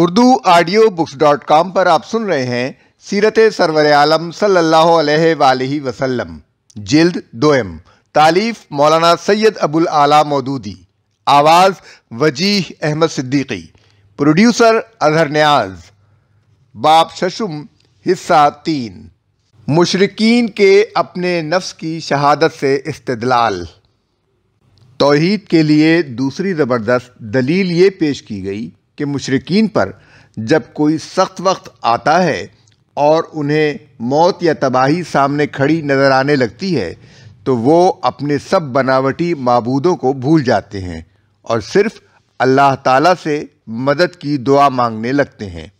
Urdu audio books dot com पर आप सुन रहे हैं सीरत सरवर आलम सल्लल्लाहु वसलम वसल्लम जिल्द दोयम तालीफ मौलाना सैयद अबुल आला मौदूदी आवाज़ वजीह अहमद सिद्दीकी प्रोड्यूसर अजहर न्याज बाप शशुम हिस्सा तीन मुशरकिन के अपने नफ्स की शहादत से इस्तलाल तोहद के लिए दूसरी ज़बरदस्त दलील ये पेश की गई कि मुशरकिन पर जब कोई सख्त वक्त आता है और उन्हें मौत या तबाही सामने खड़ी नज़र आने लगती है तो वो अपने सब बनावटी मबूदों को भूल जाते हैं और सिर्फ़ अल्लाह ताला से मदद की दुआ मांगने लगते हैं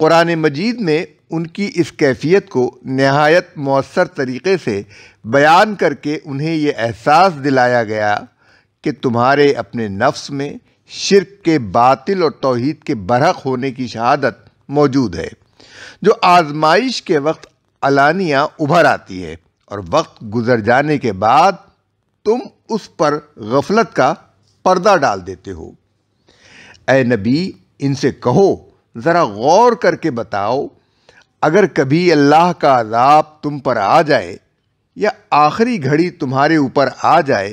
कुरान मजीद में उनकी इस कैफियत को नहायत मौसर तरीके से बयान करके उन्हें ये एहसास दिलाया गया कि तुम्हारे अपने नफ्स में शिरक के बातिल और तोहद के बरक़ होने की शहादत मौजूद है जो आजमाइश के वक्त अलानिया उभर आती है और वक्त गुजर जाने के बाद तुम उस पर गफलत का पर्दा डाल देते हो ए नबी इनसे कहो ज़रा गौर करके बताओ अगर कभी अल्लाह का अजाब तुम पर आ जाए या आखिरी घड़ी तुम्हारे ऊपर आ जाए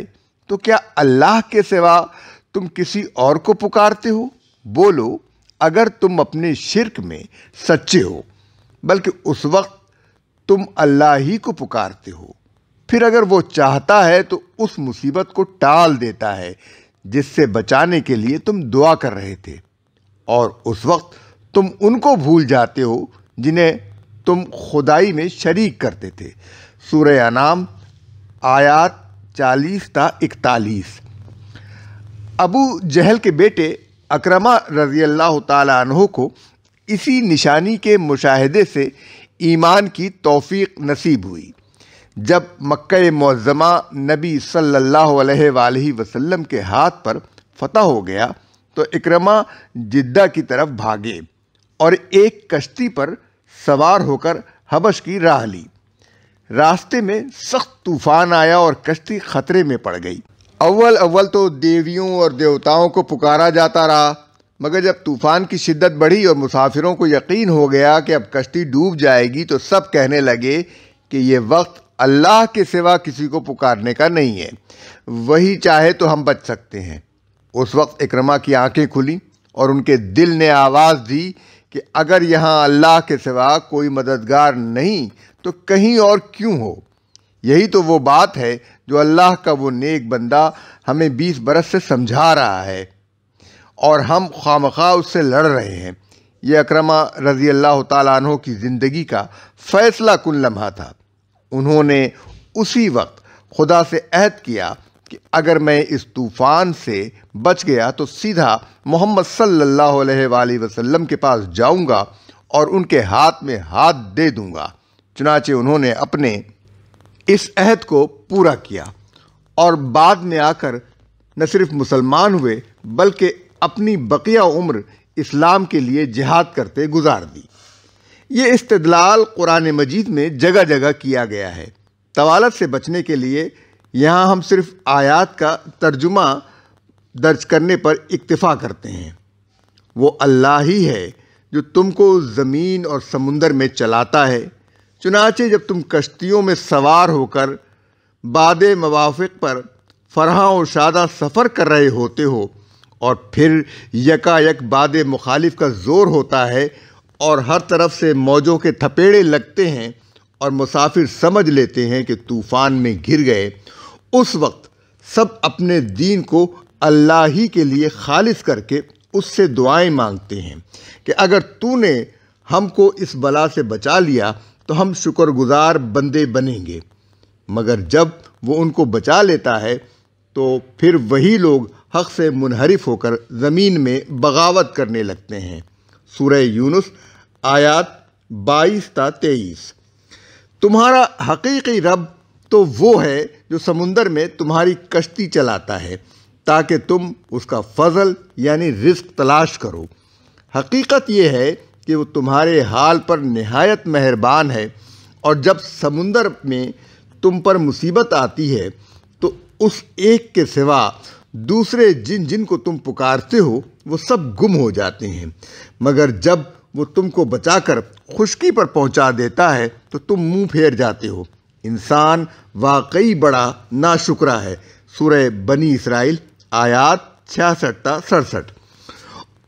तो क्या अल्लाह के सिवा तुम किसी और को पुकारते हो बोलो अगर तुम अपने शिरक में सच्चे हो बल्कि उस वक्त तुम अल्लाह ही को पुकारते हो फिर अगर वो चाहता है तो उस मुसीबत को टाल देता है जिससे बचाने के लिए तुम दुआ कर रहे थे और उस वक्त तुम उनको भूल जाते हो जिन्हें तुम खुदाई में शरीक करते थे सूर्य नाम आयात चालीस था इकतालीस अबू जहल के बेटे अक्रमा रजी अल्लाह तह को इसी निशानी के मुशाहदे से ईमान की तौफीक नसीब हुई जब मक् मज़मा नबी सल्लल्लाहु अलैहि वसल्लम के हाथ पर फतह हो गया तो इक्रमा जिद्दा की तरफ भागे और एक कश्ती पर सवार होकर हबश की राह ली रास्ते में सख्त तूफान आया और कश्ती खतरे में पड़ गई अव्वल अव्वल तो देवियों और देवताओं को पुकारा जाता रहा मगर जब तूफान की शिद्दत बढ़ी और मुसाफिरों को यकीन हो गया कि अब कश्ती डूब जाएगी तो सब कहने लगे कि ये वक्त अल्लाह के सिवा किसी को पुकारने का नहीं है वही चाहे तो हम बच सकते हैं उस वक्त इकरमा की आंखें खुली और उनके दिल ने आवाज़ दी कि अगर यहाँ अल्लाह के सिवा कोई मददगार नहीं तो कहीं और क्यों हो यही तो वो बात है जो अल्लाह का वो नेक बंदा हमें बीस बरस से समझा रहा है और हम खाम उससे लड़ रहे हैं ये अक्रमा रज़ी अल्लाह तु की ज़िंदगी का फ़ैसला कुल लम्हा था उन्होंने उसी वक्त खुदा से अहद किया कि अगर मैं इस तूफ़ान से बच गया तो सीधा मोहम्मद सल्ला वसलम के पास जाऊँगा और उनके हाथ में हाथ दे दूँगा चुनाचे उन्होंने अपने इस अहद को पूरा किया और बाद में आकर न सिर्फ मुसलमान हुए बल्कि अपनी बकिया उम्र इस्लाम के लिए जिहाद करते गुजार दी ये इस्तदलाल कुरान मजीद में जगह जगह किया गया है तवालत से बचने के लिए यहाँ हम सिर्फ आयात का तर्जुमा दर्ज करने पर इक्तफ़ा करते हैं वो अल्लाह ही है जो तुमको ज़मीन और समुंदर में चलाता है चुनाचे जब तुम कश्तियों में सवार होकर बाद मवाफिक पर फरहाँ और शादा सफ़र कर रहे होते हो और फिर यकायक बाद मुखालिफ का ज़ोर होता है और हर तरफ से मौजों के थपेड़े लगते हैं और मुसाफिर समझ लेते हैं कि तूफ़ान में घिर गए उस वक्त सब अपने दीन को अल्लाह ही के लिए खालिस करके उससे दुआएं मांगते हैं कि अगर तूने हमको इस बला से बचा लिया तो हम शुक्रगुजार बंदे बनेंगे मगर जब वो उनको बचा लेता है तो फिर वही लोग हक़ से मुनहरफ होकर ज़मीन में बगावत करने लगते हैं सूर्य यूनुस आयात बाईस ता तेईस तुम्हारा हकीकी रब तो वो है जो समुंदर में तुम्हारी कश्ती चलाता है ताकि तुम उसका फजल यानी रिस्क तलाश करो हकीकत यह है कि वो तुम्हारे हाल पर नहायत मेहरबान है और जब समुंदर में तुम पर मुसीबत आती है तो उस एक के सिवा दूसरे जिन जिन को तुम पुकारते हो वो सब गुम हो जाते हैं मगर जब वो तुमको बचाकर खुशकी पर पहुंचा देता है तो तुम मुंह फेर जाते हो इंसान वाकई बड़ा नाशुकरा है सूरह बनी इसराइल आयात छियासठ सड़सठ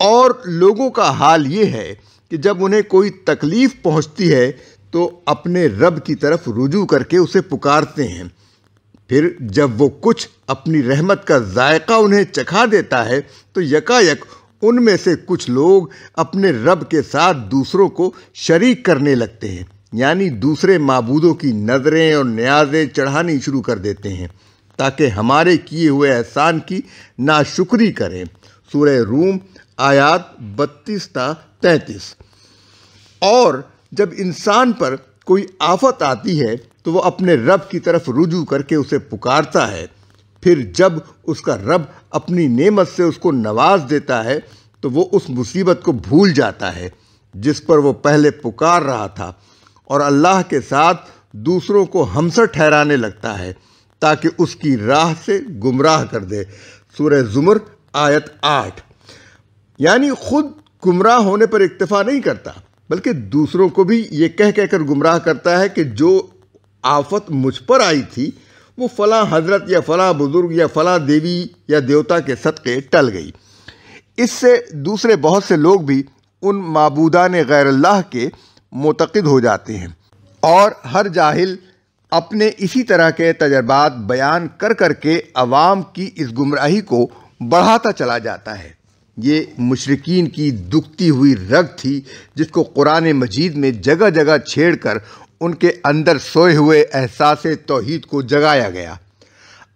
और लोगों का हाल ये है कि जब उन्हें कोई तकलीफ़ पहुंचती है तो अपने रब की तरफ रुजू करके उसे पुकारते हैं फिर जब वो कुछ अपनी रहमत का जायका उन्हें चखा देता है तो यकायक उनमें से कुछ लोग अपने रब के साथ दूसरों को शरीक करने लगते हैं यानी दूसरे मबूदों की नज़रें और न्याजें चढ़ानी शुरू कर देते हैं ताकि हमारे किए हुए एहसान की नाशुक्री करें सूर्य रूम आयात बत्तीस तैंतीस और जब इंसान पर कोई आफत आती है तो वह अपने रब की तरफ रुजू करके उसे पुकारता है फिर जब उसका रब अपनी नेमत से उसको नवाज देता है तो वो उस मुसीबत को भूल जाता है जिस पर वो पहले पुकार रहा था और अल्लाह के साथ दूसरों को हमसर ठहराने लगता है ताकि उसकी राह से गुमराह कर दे सूर्य जुमर आयत आठ यानी खुद गुमराह होने पर इक्तफा नहीं करता बल्कि दूसरों को भी ये कह कहकर गुमराह करता है कि जो आफत मुझ पर आई थी वो फ़लाँ हजरत या फ़लाँ बुज़ुर्ग या फला देवी या देवता के सदक़े टल गई इससे दूसरे बहुत से लोग भी उन मबूदान अल्लाह के मतद हो जाते हैं और हर जाहिल अपने इसी तरह के तजर्बात बयान कर करके अवाम की इस गुमराही को बढ़ाता चला जाता है ये मुशरकिन की दुखती हुई रग थी जिसको कुरान मजीद में जगह जगह छेड़ कर उनके अंदर सोए हुए एहसास तोहद को जगाया गया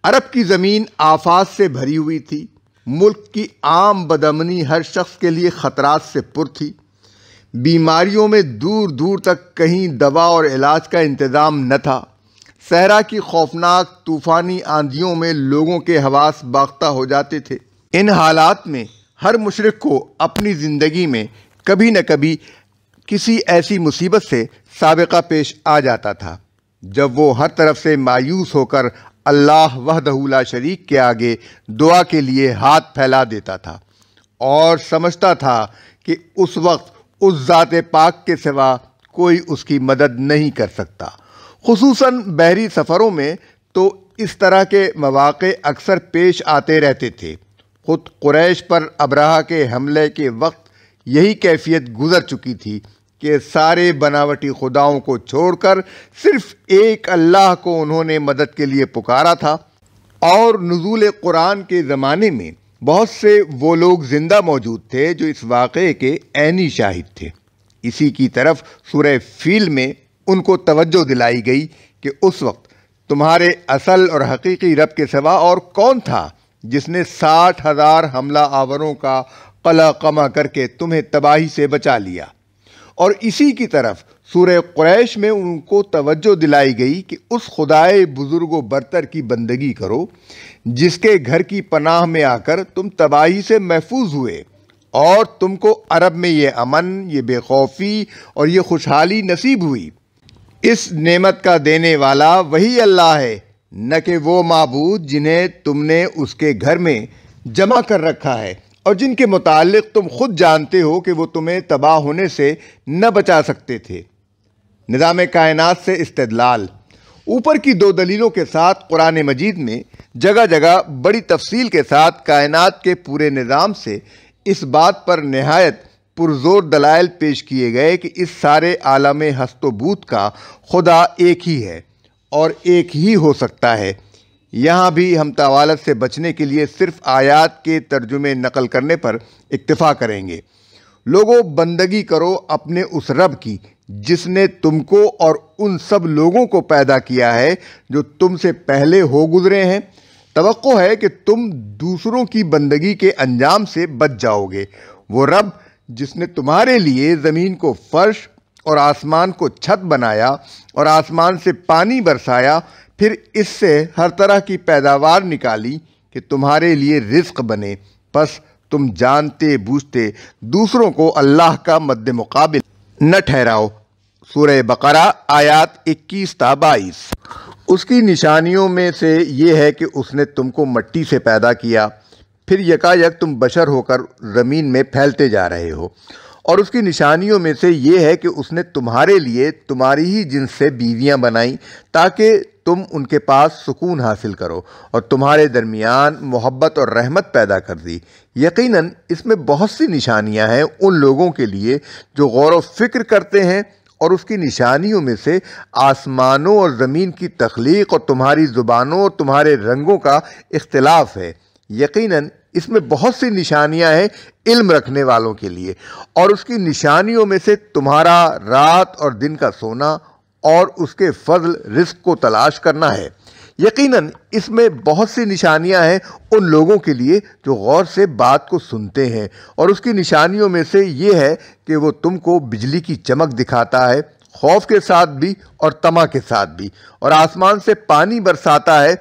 अरब की ज़मीन आफात से भरी हुई थी मुल्क की आम बदमनी हर शख्स के लिए ख़तरात से पुर थी बीमारियों में दूर दूर तक कहीं दवा और इलाज का इंतज़ाम न था सहरा की खौफनाक तूफ़ानी आंधियों में लोगों के हवास बाख्ता हो जाते थे इन हालात में हर मुशरक को अपनी ज़िंदगी में कभी न कभी किसी ऐसी मुसीबत से सबका पेश आ जाता था जब वो हर तरफ से मायूस होकर अल्लाह वहदहूला शरीक के आगे दुआ के लिए हाथ फैला देता था और समझता था कि उस वक्त उस ज़ात पाक के सिवा कोई उसकी मदद नहीं कर सकता खसूस बहरी सफ़रों में तो इस तरह के मौाक़ अक्सर पेश आते रहते थे ख़ुद कुरैश पर अब्रहा के हमले के वक्त यही कैफियत गुजर चुकी थी कि सारे बनावटी खुदाओं को छोड़कर सिर्फ एक अल्लाह को उन्होंने मदद के लिए पुकारा था और नजूल कुरान के ज़माने में बहुत से वो लोग ज़िंदा मौजूद थे जो इस वाक़े के आनी शाहिद थे इसी की तरफ सूर्य फील में उनको तवज्जो दिलाई गई कि उस वक्त तुम्हारे असल और हकीकी रब के सिवा और कौन था जिसने साठ हजार हमला आवरों का कला कमा करके तुम्हें तबाही से बचा लिया और इसी की तरफ सूर्य क्रैश में उनको तवज्जो दिलाई गई कि उस खुदाए बुज़ुर्ग बरतर की बंदगी करो जिसके घर की पनाह में आकर तुम तबाही से महफूज हुए और तुमको अरब में ये अमन ये बेखौफी और ये खुशहाली नसीब हुई इस नेमत का देने वाला वही अल्लाह है न कि वो मबूद जिन्हें तुमने उसके घर में जमा कर रखा है और जिनके मुतालिक तुम खुद जानते हो कि वो तुम्हें तबाह होने से न बचा सकते थे निज़ाम कायनत से इस्तलाल ऊपर की दो दलीलों के साथ कुरान मजीद में जगह जगह बड़ी तफसील के साथ कायनात के पूरे निज़ाम से इस बात पर नहायत पुरजोर दलाइल पेश किए गए कि इस सारे आलम हस्तबूत का खुदा एक ही है और एक ही हो सकता है यहाँ भी हम तवालत से बचने के लिए सिर्फ आयात के तर्जुमे नकल करने पर इक्तफ़ा करेंगे लोगों बंदगी करो अपने उस रब की जिसने तुमको और उन सब लोगों को पैदा किया है जो तुमसे पहले हो गुज़रे हैं तो है कि तुम दूसरों की बंदगी के अंजाम से बच जाओगे वो रब जिसने तुम्हारे लिए ज़मीन को फर्श और आसमान को छत बनाया और आसमान से पानी बरसाया फिर इससे हर तरह की पैदावार निकाली कि तुम्हारे लिए रिस्क बने बस तुम जानते बूझते दूसरों को अल्लाह का मद्द मुकाबिल न ठहराओ सूर्य बकरा आयात 21 ता बाईस उसकी निशानियों में से ये है कि उसने तुमको मट्टी से पैदा किया फिर यकायक तुम बशर होकर ज़मीन में फैलते जा रहे हो और उसकी निशानियों में से ये है कि उसने तुम्हारे लिए तुम्हारी ही जिन्स से बीवियाँ बनाई ताकि तुम उनके पास सुकून हासिल करो और तुम्हारे दरमियान मोहब्बत और रहमत पैदा कर दी यकीनन इसमें बहुत सी निशानियां हैं उन लोगों के लिए जो गौर फिक्र करते हैं और उसकी निशानियों में से आसमानों और ज़मीन की तख्लीक और तुम्हारी ज़ुबानों और तुम्हारे रंगों का इख्तलाफ है यकीनन इसमें बहुत सी निशानियां हैं इल्म रखने वालों के लिए और उसकी निशानियों में से तुम्हारा रात और दिन का सोना और उसके फजल रिस्क को तलाश करना है यकीनन इसमें बहुत सी निशानियां हैं उन लोगों के लिए जो गौर से बात को सुनते हैं और उसकी निशानियों में से ये है कि वो तुमको बिजली की चमक दिखाता है खौफ के साथ भी और तमा के साथ भी और आसमान से पानी बरसाता है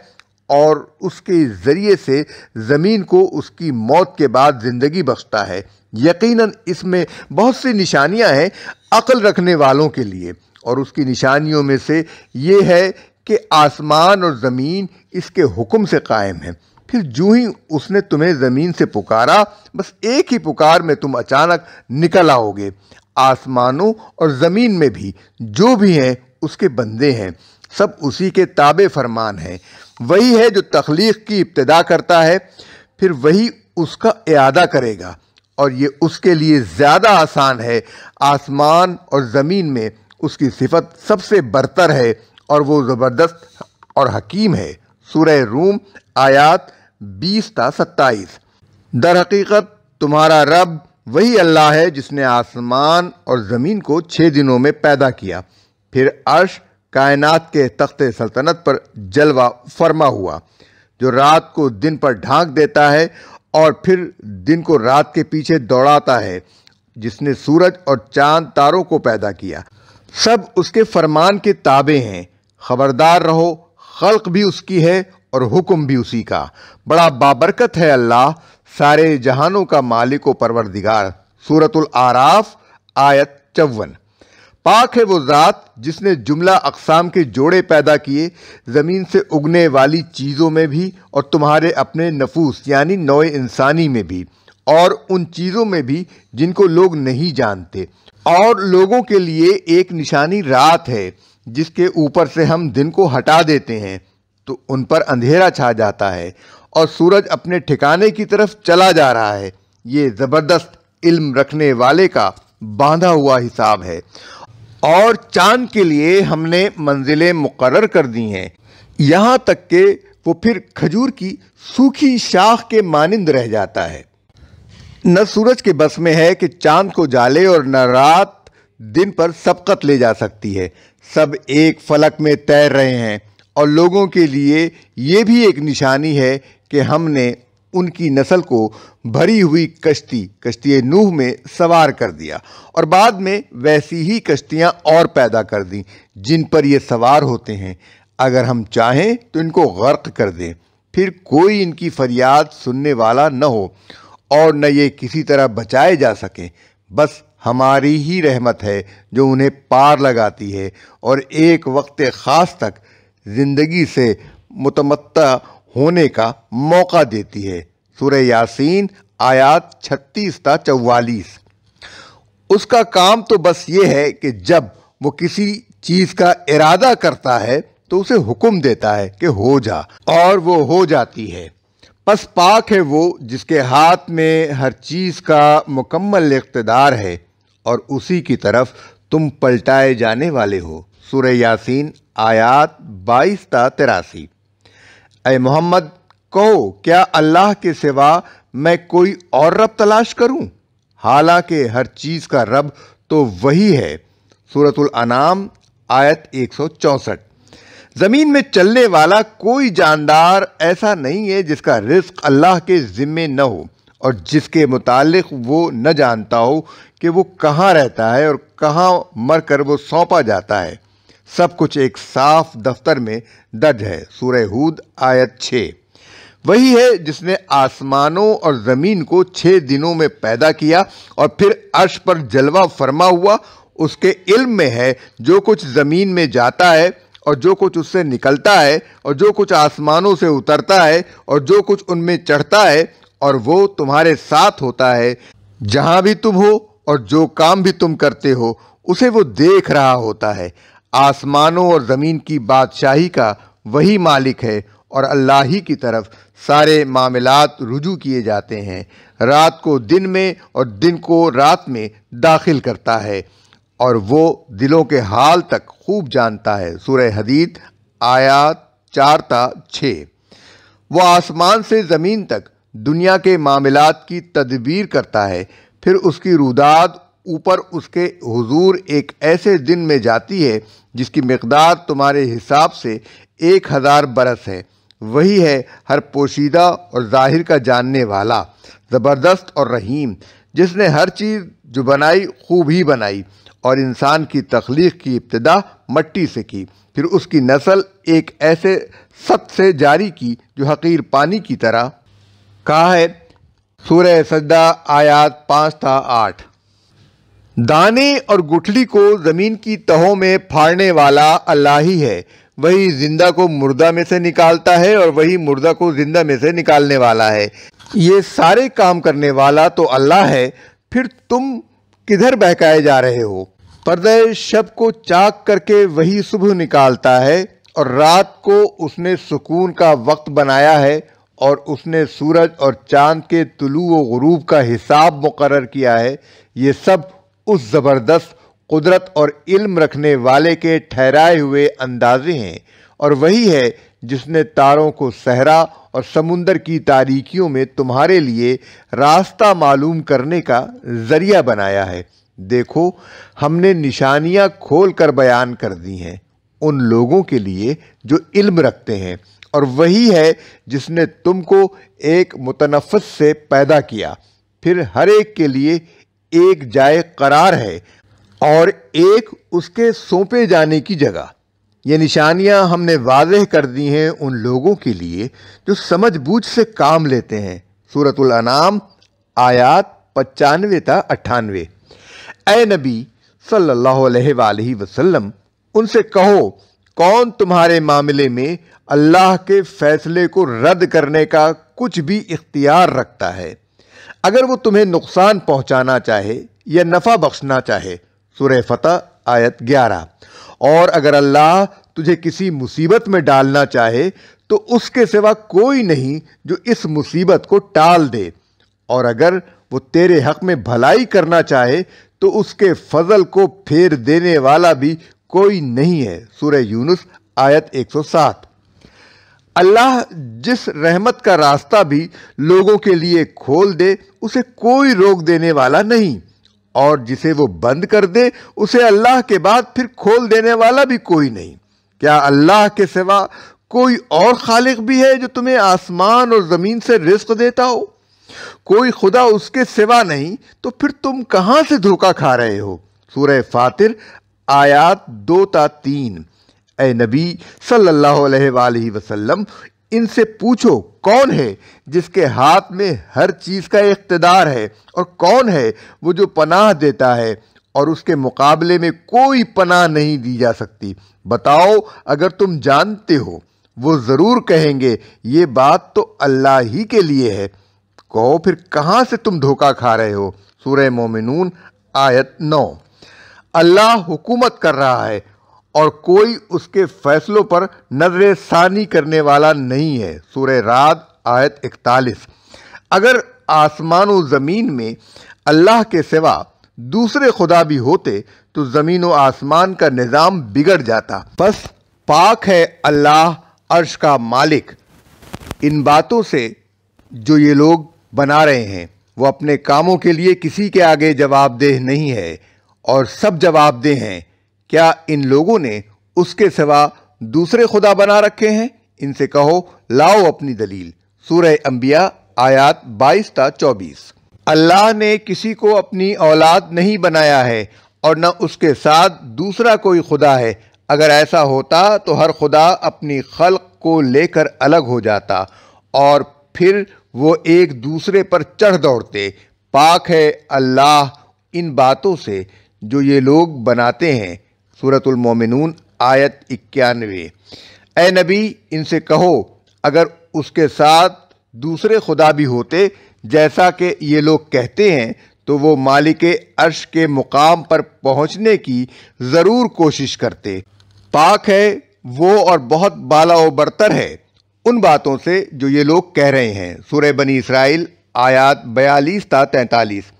और उसके ज़रिए से ज़मीन को उसकी मौत के बाद ज़िंदगी बख्शता है यकीनन इसमें बहुत सी निशानियां हैं अकल रखने वालों के लिए और उसकी निशानियों में से ये है कि आसमान और ज़मीन इसके हुक्म से कायम है फिर जूँ ही उसने तुम्हें ज़मीन से पुकारा बस एक ही पुकार में तुम अचानक निकल आओगे आसमानों और ज़मीन में भी जो भी हैं उसके बंदे हैं सब उसी के ताबे फरमान हैं वही है जो तख्लीक की इब्तदा करता है फिर वही उसका अदा करेगा और ये उसके लिए ज़्यादा आसान है आसमान और ज़मीन में उसकी सिफत सबसे बरतर है और वो ज़बरदस्त और हकीम है सूरह रूम आयात बीस ता सत्ताईस दर हकीकत तुम्हारा रब वही अल्लाह है जिसने आसमान और ज़मीन को छः दिनों में पैदा किया फिर अर्श कायनात के तख्त सल्तनत पर जलवा फरमा हुआ जो रात को दिन पर ढांक देता है और फिर दिन को रात के पीछे दौड़ाता है जिसने सूरज और चांद तारों को पैदा किया सब उसके फरमान के ताबे हैं खबरदार रहो खल्क भी उसकी है और हुक्म भी उसी का बड़ा बाबरकत है अल्लाह सारे जहानों का मालिक व परवरदिगार सूरतुल आराफ आयत चौवन पाक है वो ज़ात जिसने जुमला अकसाम के जोड़े पैदा किए ज़मीन से उगने वाली चीज़ों में भी और तुम्हारे अपने नफूस यानी नौ इंसानी में भी और उन चीज़ों में भी जिनको लोग नहीं जानते और लोगों के लिए एक निशानी रात है जिसके ऊपर से हम दिन को हटा देते हैं तो उन पर अंधेरा छा जाता है और सूरज अपने ठिकाने की तरफ चला जा रहा है ये ज़बरदस्त इल्म रखने वाले का बांधा हुआ हिसाब है और चांद के लिए हमने मंजिलें मुकर कर दी हैं यहाँ तक के वो फिर खजूर की सूखी शाख के मानंद रह जाता है न सूरज के बस में है कि चांद को जाले और न रात दिन पर सबकत ले जा सकती है सब एक फलक में तैर रहे हैं और लोगों के लिए ये भी एक निशानी है कि हमने उनकी नस्ल को भरी हुई कश्ती कश्ती नूह में सवार कर दिया और बाद में वैसी ही कश्तियां और पैदा कर दी जिन पर ये सवार होते हैं अगर हम चाहें तो इनको गर्क कर दें फिर कोई इनकी फरियाद सुनने वाला न हो और न ये किसी तरह बचाए जा सकें बस हमारी ही रहमत है जो उन्हें पार लगाती है और एक वक्त ख़ास तक ज़िंदगी से मुतमत्ता होने का मौका देती है सुर यासीन आयात छत्तीस था चौवालीस उसका काम तो बस ये है कि जब वो किसी चीज़ का इरादा करता है तो उसे हुक्म देता है कि हो जा और वो हो जाती है बस पाक है वो जिसके हाथ में हर चीज़ का मुकम्मल इकतदार है और उसी की तरफ तुम पलटाए जाने वाले हो सुर यासीन आयात बाईस ता तिरासी ए मोहम्मद कहो क्या अल्लाह के सिवा मैं कोई और रब तलाश करूं हालांकि हर चीज़ का रब तो वही है सूरतुल अनाम आयत एक सौ चौंसठ ज़मीन में चलने वाला कोई जानदार ऐसा नहीं है जिसका रिस्क अल्लाह के ज़िम्मे न हो और जिसके मुतालिक वो न जानता हो कि वो कहाँ रहता है और कहाँ मर कर वो सौंपा जाता है सब कुछ एक साफ दफ्तर में दर्ज है सूरह हूद आयत छः वही है जिसने आसमानों और ज़मीन को छः दिनों में पैदा किया और फिर अर्श पर जलवा फरमा हुआ उसके इल्म में है जो कुछ ज़मीन में जाता है और जो कुछ उससे निकलता है और जो कुछ आसमानों से उतरता है और जो कुछ उनमें चढ़ता है और वो तुम्हारे साथ होता है जहाँ भी तुम हो और जो काम भी तुम करते हो उसे वो देख रहा होता है आसमानों और ज़मीन की बादशाही का वही मालिक है और अल्लाह ही की तरफ सारे मामलात रुजू किए जाते हैं रात को दिन में और दिन को रात में दाखिल करता है और वो दिलों के हाल तक खूब जानता है सूर्य हदीद आयात चार ता छः वह आसमान से ज़मीन तक दुनिया के मामलात की तदबीर करता है फिर उसकी रुदाद ऊपर उसके हुजूर एक ऐसे दिन में जाती है जिसकी मकदार तुम्हारे हिसाब से एक हज़ार बरस है वही है हर पोशीदा और ज़ाहिर का जानने वाला ज़बरदस्त और रहीम जिसने हर चीज़ जो बनाई खूब ही बनाई और इंसान की तख्लीक की इब्तदा मट्टी से की फिर उसकी नस्ल एक ऐसे सत से जारी की जो हकीर पानी की तरह कहा है सूर्य सजदा आयात पाँच था आठ दाने और गुठली को ज़मीन की तहों में फाड़ने वाला अल्लाह ही है वही जिंदा को मुर्दा में से निकालता है और वही मुर्दा को जिंदा में से निकालने वाला है ये सारे काम करने वाला तो अल्लाह है फिर तुम किधर बहकाए जा रहे हो पर्दे शब को चाक करके वही सुबह निकालता है और रात को उसने सुकून का वक्त बनाया है और उसने सूरज और चांद के तुलू व गरूब का हिसाब मुकर किया है ये सब उस ज़बरदस्त कुदरत और इल्म रखने वाले के ठहराए हुए अंदाजे हैं और वही है जिसने तारों को सहरा और समुंदर की तारीकियों में तुम्हारे लिए रास्ता मालूम करने का ज़रिया बनाया है देखो हमने निशानियाँ खोल कर बयान कर दी हैं उन लोगों के लिए जो इल्म रखते हैं और वही है जिसने तुमको एक मुतनफ़ से पैदा किया फिर हर एक के लिए एक जाए करार है और एक उसके सौंपे जाने की जगह ये निशानियां हमने वाजह कर दी हैं उन लोगों के लिए जो समझ बूझ से काम लेते हैं सूरत आयात पचानवे था अट्ठानवे ए नबी सल्लल्लाहु वसल्लम उनसे कहो कौन तुम्हारे मामले में अल्लाह के फैसले को रद्द करने का कुछ भी इख्तियार रखता है अगर वो तुम्हें नुकसान पहुंचाना चाहे या नफ़ा बख्शना चाहे सुरह फतेह आयत 11 और अगर अल्लाह तुझे किसी मुसीबत में डालना चाहे तो उसके सिवा कोई नहीं जो इस मुसीबत को टाल दे और अगर वो तेरे हक में भलाई करना चाहे तो उसके फजल को फेर देने वाला भी कोई नहीं है सूर्य यूनुस आयत 107 अल्लाह जिस रहमत का रास्ता भी लोगों के लिए खोल दे उसे कोई रोक देने वाला नहीं और जिसे वो बंद कर दे उसे अल्लाह के बाद फिर खोल देने वाला भी कोई नहीं क्या अल्लाह के सिवा कोई और खालिक भी है जो तुम्हें आसमान और ज़मीन से रिस्क देता हो कोई खुदा उसके सिवा नहीं तो फिर तुम कहाँ से धोखा खा रहे हो सूरह फातिर आयात दो ता तीन ए नबी सल्लल्लाहु अलैहि वसल्लम इनसे पूछो कौन है जिसके हाथ में हर चीज़ का इकतदार है और कौन है वो जो पनाह देता है और उसके मुकाबले में कोई पनाह नहीं दी जा सकती बताओ अगर तुम जानते हो वो ज़रूर कहेंगे ये बात तो अल्लाह ही के लिए है कहो फिर कहाँ से तुम धोखा खा रहे हो सूर्य मोमिनून आयत नौ अल्लाह हुकूमत कर रहा है और कोई उसके फैसलों पर नजर सानी करने वाला नहीं है सूर्य रात आयत इकतालीस अगर आसमान व ज़मीन में अल्लाह के सिवा दूसरे खुदा भी होते तो ज़मीन व आसमान का निज़ाम बिगड़ जाता बस पाक है अल्लाह अर्श का मालिक इन बातों से जो ये लोग बना रहे हैं वो अपने कामों के लिए किसी के आगे जवाबदेह नहीं है और सब जवाबदेह हैं क्या इन लोगों ने उसके सिवा दूसरे खुदा बना रखे हैं इनसे कहो लाओ अपनी दलील सूरह अंबिया आयात 22 ता 24 अल्लाह ने किसी को अपनी औलाद नहीं बनाया है और न उसके साथ दूसरा कोई खुदा है अगर ऐसा होता तो हर खुदा अपनी खल्क को लेकर अलग हो जाता और फिर वो एक दूसरे पर चढ़ दौड़ते पाक है अल्लाह इन बातों से जो ये लोग बनाते हैं सूरतमिन आयत इक्यानवे ए नबी इनसे कहो अगर उसके साथ दूसरे खुदा भी होते जैसा कि ये लोग कहते हैं तो वो मालिक अर्श के मुकाम पर पहुँचने की ज़रूर कोशिश करते पाक है वो और बहुत बाला वर्तर बरतर है उन बातों से जो ये लोग कह रहे हैं सूर्य बनी इसराइल आयात बयालीस था तैंतालीस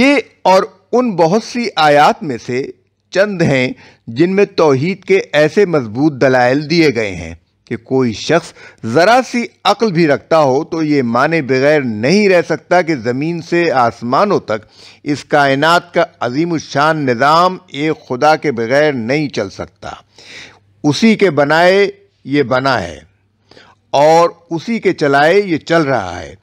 ये और उन बहुत सी आयात में से चंद हैं जिनमें तोहद के ऐसे मजबूत दलाइल दिए गए हैं कि कोई शख्स ज़रा सी अक्ल भी रखता हो तो ये माने बगैर नहीं रह सकता कि ज़मीन से आसमानों तक इस कायनात का अजीम शान निज़ाम एक खुदा के बगैर नहीं चल सकता उसी के बनाए ये बना है और उसी के चलाए ये चल रहा है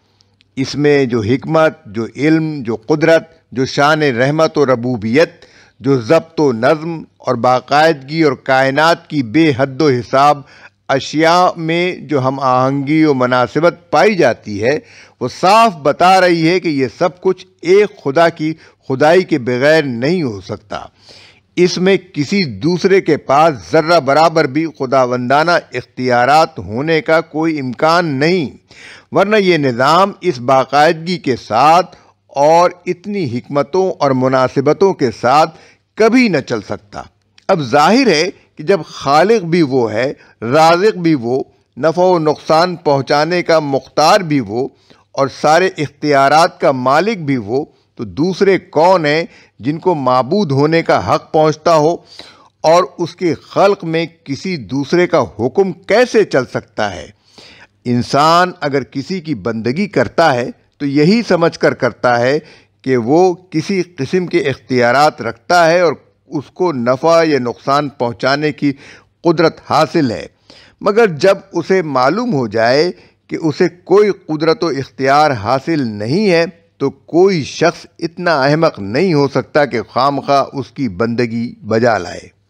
इसमें जो हमत जो इल्म जो कुदरत जो शान रहमत और रबूबियत जो जब्त व नज़म और बाकायदगी और कायनात की बेहद व हिसाब अशिया में जो हम आहंगी व मुनासिबत पाई जाती है वो साफ बता रही है कि ये सब कुछ एक खुदा की खुदाई के बगैर नहीं हो सकता इसमें किसी दूसरे के पास ज़र्रा बराबर भी खुदावंदाना इख्तियारात होने का कोई इम्कान नहीं वरना यह निज़ाम इस बाकायदगी के साथ और इतनी हमतों और मुनासिबतों के साथ कभी न चल सकता अब जाहिर है कि जब खालिक भी वो है राजिक भी वो नफ़ा व नुकसान पहुँचाने का मुख्तार भी वो और सारे इख्तियारात का मालिक भी वो तो दूसरे कौन हैं जिनको मबूद होने का हक पहुँचता हो और उसके खल्क में किसी दूसरे का हुक्म कैसे चल सकता है इंसान अगर किसी की बंदगी करता है तो यही समझ कर करता है कि वो किसी किस्म के इख्तियारत रखता है और उसको नफ़ा या नुकसान पहुँचाने की कुदरत हासिल है मगर जब उसे मालूम हो जाए कि उसे कोई कुदरत व इख्तियार हासिल नहीं है तो कोई शख्स इतना अहमक नहीं हो सकता कि खाम उसकी बंदगी बजा लाए